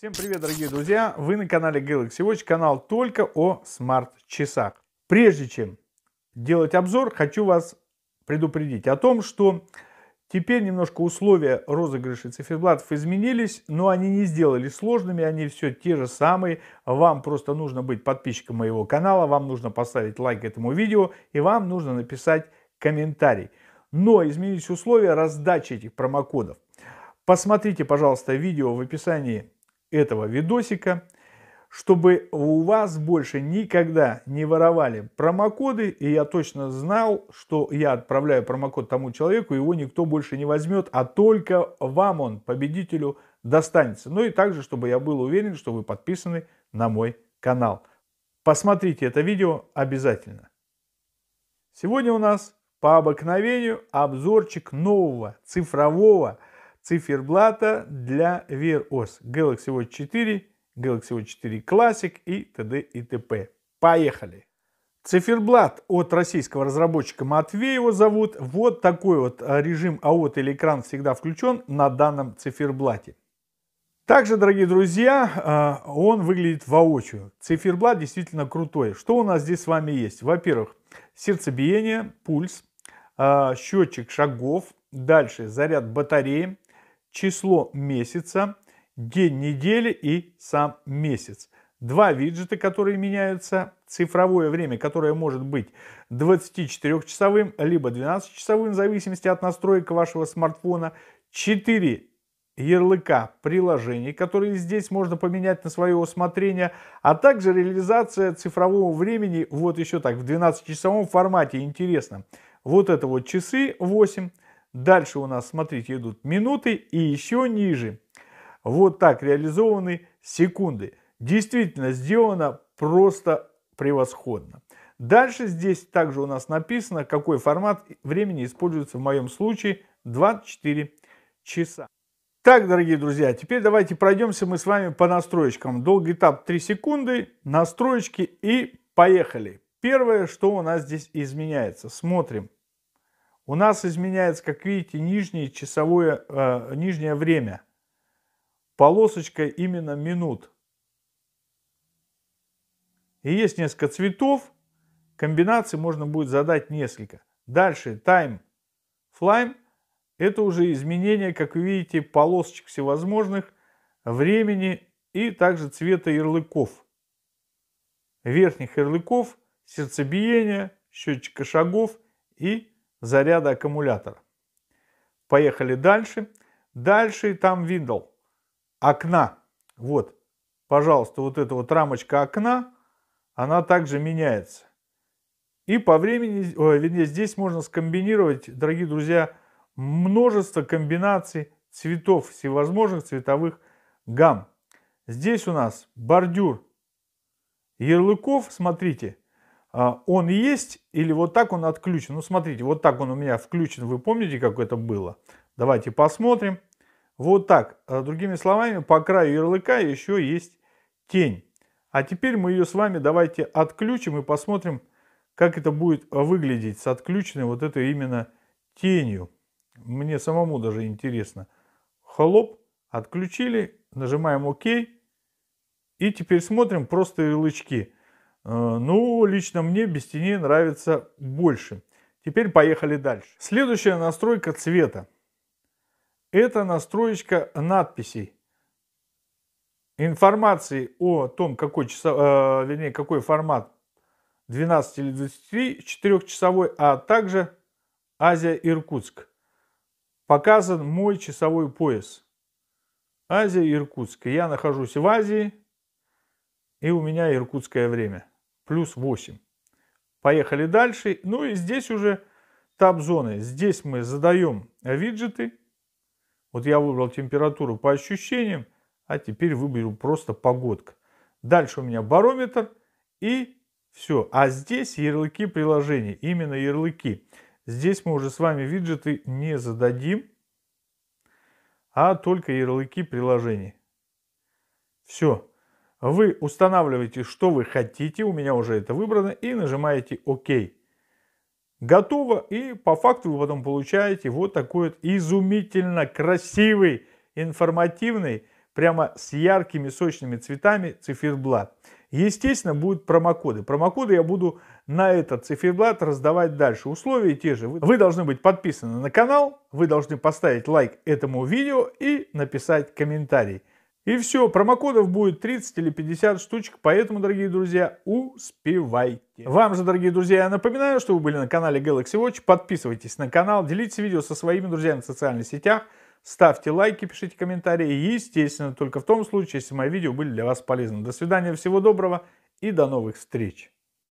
Всем привет, дорогие друзья! Вы на канале Galaxy Watch, канал только о смарт-часах. Прежде чем делать обзор, хочу вас предупредить о том, что теперь немножко условия розыгрыша циферблатов изменились, но они не сделали сложными, они все те же самые. Вам просто нужно быть подписчиком моего канала, вам нужно поставить лайк этому видео и вам нужно написать комментарий. Но изменились условия раздачи этих промокодов. Посмотрите, пожалуйста, видео в описании этого видосика, чтобы у вас больше никогда не воровали промокоды, и я точно знал, что я отправляю промокод тому человеку, его никто больше не возьмет, а только вам он, победителю, достанется. Ну и также, чтобы я был уверен, что вы подписаны на мой канал. Посмотрите это видео обязательно. Сегодня у нас по обыкновению обзорчик нового цифрового циферблата для Wear OS Galaxy Watch 4, Galaxy Watch 4 Classic и т.д. и т.п. Поехали! Циферблат от российского разработчика Матвей его зовут. Вот такой вот э, режим АОТ или экран всегда включен на данном циферблате. Также, дорогие друзья, э, он выглядит воочию. Циферблат действительно крутой. Что у нас здесь с вами есть? Во-первых, сердцебиение, пульс, э, счетчик шагов, дальше заряд батареи, число месяца, день недели и сам месяц. Два виджета, которые меняются, цифровое время, которое может быть 24-часовым, либо 12-часовым, в зависимости от настроек вашего смартфона, четыре ярлыка приложений, которые здесь можно поменять на свое усмотрение, а также реализация цифрового времени, вот еще так, в 12-часовом формате, интересно. Вот это вот часы 8, Дальше у нас, смотрите, идут минуты и еще ниже. Вот так реализованы секунды. Действительно сделано просто превосходно. Дальше здесь также у нас написано, какой формат времени используется в моем случае 24 часа. Так, дорогие друзья, теперь давайте пройдемся мы с вами по настроечкам. Долгий этап 3 секунды, настроечки и поехали. Первое, что у нас здесь изменяется. Смотрим. У нас изменяется, как видите, нижнее часовое, э, нижнее время. Полосочка именно минут. И есть несколько цветов. Комбинаций можно будет задать несколько. Дальше time flame. Это уже изменение, как вы видите, полосочек всевозможных, времени и также цвета ярлыков. Верхних ярлыков, сердцебиения, счетчика шагов и заряда аккумулятора. Поехали дальше. Дальше там window, окна. Вот, пожалуйста, вот эта вот рамочка окна, она также меняется. И по времени, о, вернее, здесь можно скомбинировать, дорогие друзья, множество комбинаций цветов, всевозможных цветовых гамм. Здесь у нас бордюр ярлыков, смотрите, а, он есть или вот так он отключен. Ну, смотрите, вот так он у меня включен. Вы помните, как это было? Давайте посмотрим. Вот так. А, другими словами, по краю ярлыка еще есть тень. А теперь мы ее с вами давайте отключим и посмотрим, как это будет выглядеть с отключенной вот этой именно тенью. Мне самому даже интересно. Холоп, отключили, нажимаем ОК. И теперь смотрим просто ярлычки. Э, ну, лично мне без теней нравится больше. Теперь поехали дальше. Следующая настройка цвета. Это настроечка надписей. Информации о том, какой, часо, э, вернее, какой формат 12 или 23, 4-часовой, а также Азия Иркутск. Показан мой часовой пояс. Азия Иркутск. Я нахожусь в Азии, и у меня иркутское время плюс 8. Поехали дальше. Ну и здесь уже таб-зоны. Здесь мы задаем виджеты. Вот я выбрал температуру по ощущениям, а теперь выберу просто погодка. Дальше у меня барометр и все. А здесь ярлыки приложений, именно ярлыки. Здесь мы уже с вами виджеты не зададим, а только ярлыки приложений. Все. Вы устанавливаете, что вы хотите, у меня уже это выбрано, и нажимаете ОК. Готово, и по факту вы потом получаете вот такой вот изумительно красивый, информативный, прямо с яркими сочными цветами циферблат. Естественно, будут промокоды. Промокоды я буду на этот циферблат раздавать дальше. Условия те же. Вы должны быть подписаны на канал, вы должны поставить лайк этому видео и написать комментарий. И все, промокодов будет 30 или 50 штучек, поэтому, дорогие друзья, успевайте. Вам же, дорогие друзья, я напоминаю, что вы были на канале Galaxy Watch. Подписывайтесь на канал, делитесь видео со своими друзьями в социальных сетях, ставьте лайки, пишите комментарии. И, естественно, только в том случае, если мои видео были для вас полезны. До свидания, всего доброго и до новых встреч.